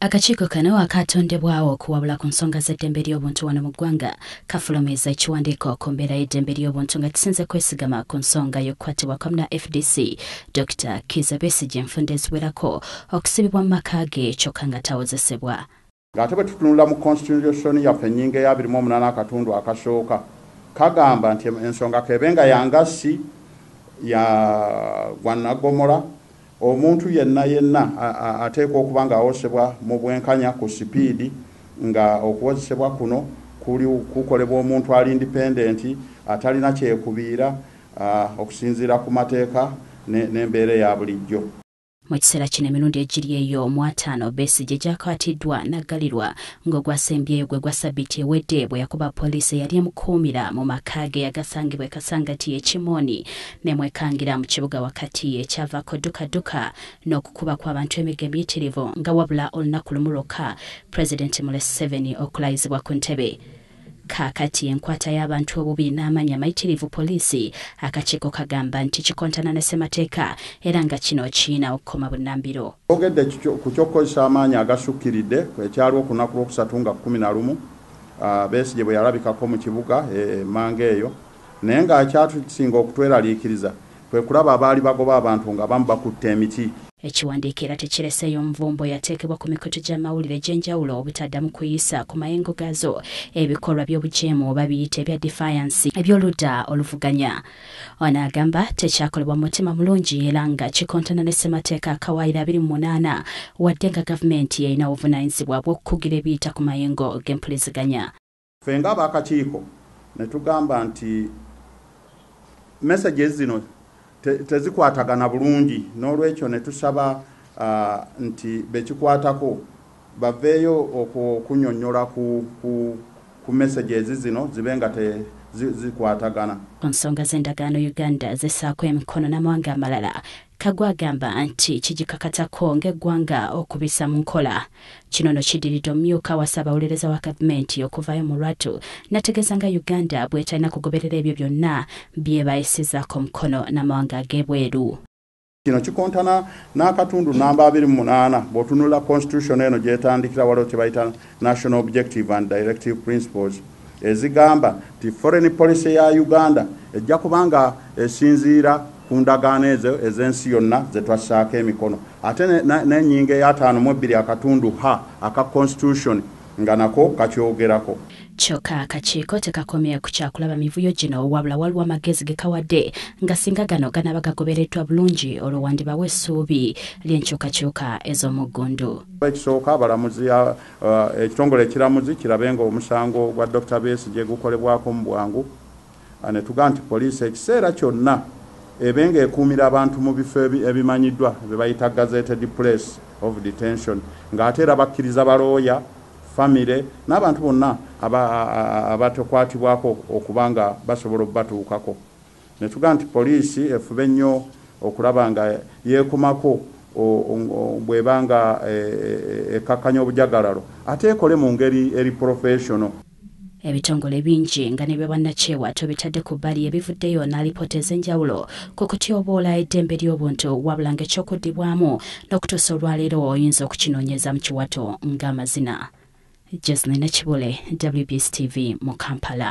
akakiiko kano akatondebwawo okuwabula ku nsonga z'eddembe ly'obuntu wano mu ggwanga kafulumiza ekiwandiiko ku mbeera y'eddembe ly'obuntu nga kisinze kwesigama ku nsonga y'okukwatibwa kwa na fdc dr kizabesi besigye enfunda eziwerako okusibibwa mu maka ge kyokka nga tawozesebwa ng'ate bwe tutunula mu constitution yaffe ennyinga eya 28 akatundu akasooka kagamba nti ensonga kebenga yangasi ya gwanagomola omuntu yenna yenna ateekwa okuba ngaawosebwa mu bwenkanya ku sipiidi nga okuwozesebwa kuno kukolebwa omuntu ali independenti atalina kyekubiira okusinziira ku mateeka n'embeera eya bulijjo mu kiseera kino emirundi egiri eyo muataano gye gyakwatiddwa naggalirwa ng'ogwasembyeyo gwe gwa sabbiiti ewedde bwe yakuba poliisi eyali emukuumira mu maka ge yagasangibwa ekasangati ekimooni ne mu kibuga wakati ekyavako dukaduka n'okukuba kw'abantu emiga emiyitirivu nga wabula olunaku lumu lwokka pulezidenti 7 okulayizibwa ku ntebe kakati enkwata y'abantu obubi n'amanyi amayitirivu poliisi akakiiko kagamba nti kikontana ne semateeka era nga kino kiina okukoma bunnambiro ogedde ku kyokukozesa amaanyi agasukkiridde ekyaliwo ku nnaku lwokusatu nga kkumi na lumu besigye bwe yalabikako mu kibuga emanga e, eyo naye ng'akyatusinga okutweraliikiriza kwe kulaba abaali bagoba abantu nga bamu bakutta emiti ekiwandiiko era tekireseeyo omuvumbo yateekebwa ku mikutu gy'amawulire gy'enjawulo obutaddamu kuyisa ku mayengo gazo ebikolwa by'obujeemu oba biyita ebya difiance ebyoludda oluvuganya ono agamba tekyakolebwa mutima mulungi era nga kikontana ne ssemateeka akawaire 28 wadde nga gavumenti yeyina obuvunanyizibwa bw'okukugira ebiyita ku mayengo g'empuliziganya fe nga abaakakiiko ne tugamba nti messages zino you know, tezikwatagana bulungi n'olwekyo netusaba nti bekikwatako baveeyo okunyonyola ku mesage ezi zino zibe nga zikwatagana ku nsonga z'endagaano uganda zessaako emikono n'amawanga amalala kagwa agamba nti kigikakatako ng'eggwanga okubisa mu nkola kino no kiddiridde omumyuka wasaba abawolereza wa gavumenti okuvayo mu lwatu n'ategeeza nga uganda bw'etalina kugoberera ebyo byonna byebayisizaako mukono n'amawanga ag'ebweru kino kikontana n'akatundu namba 28 bw'otunula constitution eno gyetandikira waliwo kyebayita national objective and directive principles ezigamba ti foreign policy ya uganda ejja kubanga esinziira ku ndagaano ezo ez'ensi yonna zetwassaako emikono ate nenyinga ne, ne eyaano mu bbiri akatundu ha aka constitution nga nako kakyogerako kyokka akakiiko tekakomya ku kyakulaba mivuyo gino wabula waliwo amagezi ge kawadde nga singa gano ganaba gagobereddwa bulungi olwo wandibawo essuubi lyenkyukakyuka ez'omuggundu ekisooka abalamuzi uh, uh, ekitongole ekiramuzi kirabe nga omusango gwa dr bes gye gukolebwako mu bwangu uh, netugamba nti poliisi ekiseera kyonna ebenga eh, ekuumira abantu mu bifo ebimanyiddwa bebayita gazetted place of detention ng'ate era bakkiriza balooya famire n'abantu bonna abatekwatibwako okuba nga basobola okubatuukako netugaa nti poliisi efuba ennyo okulaba nga yeekumako bwebanga ekakkanya eh, eh, obujagalalo ate ekole mu ngeri eri professional ebitongole bingi nga nebyobannakyewa tubitadde ku bbali ebivuddeyo n'alipoota ez'enjawulo ku kutyoboola eddembe ly'obuntu wabula ng'ekyokuddibwamu n'okutuusa olwaleero oyinza okukinoonyeza mu kiwato ng'amazina jesline kibule wbs tv mu kampala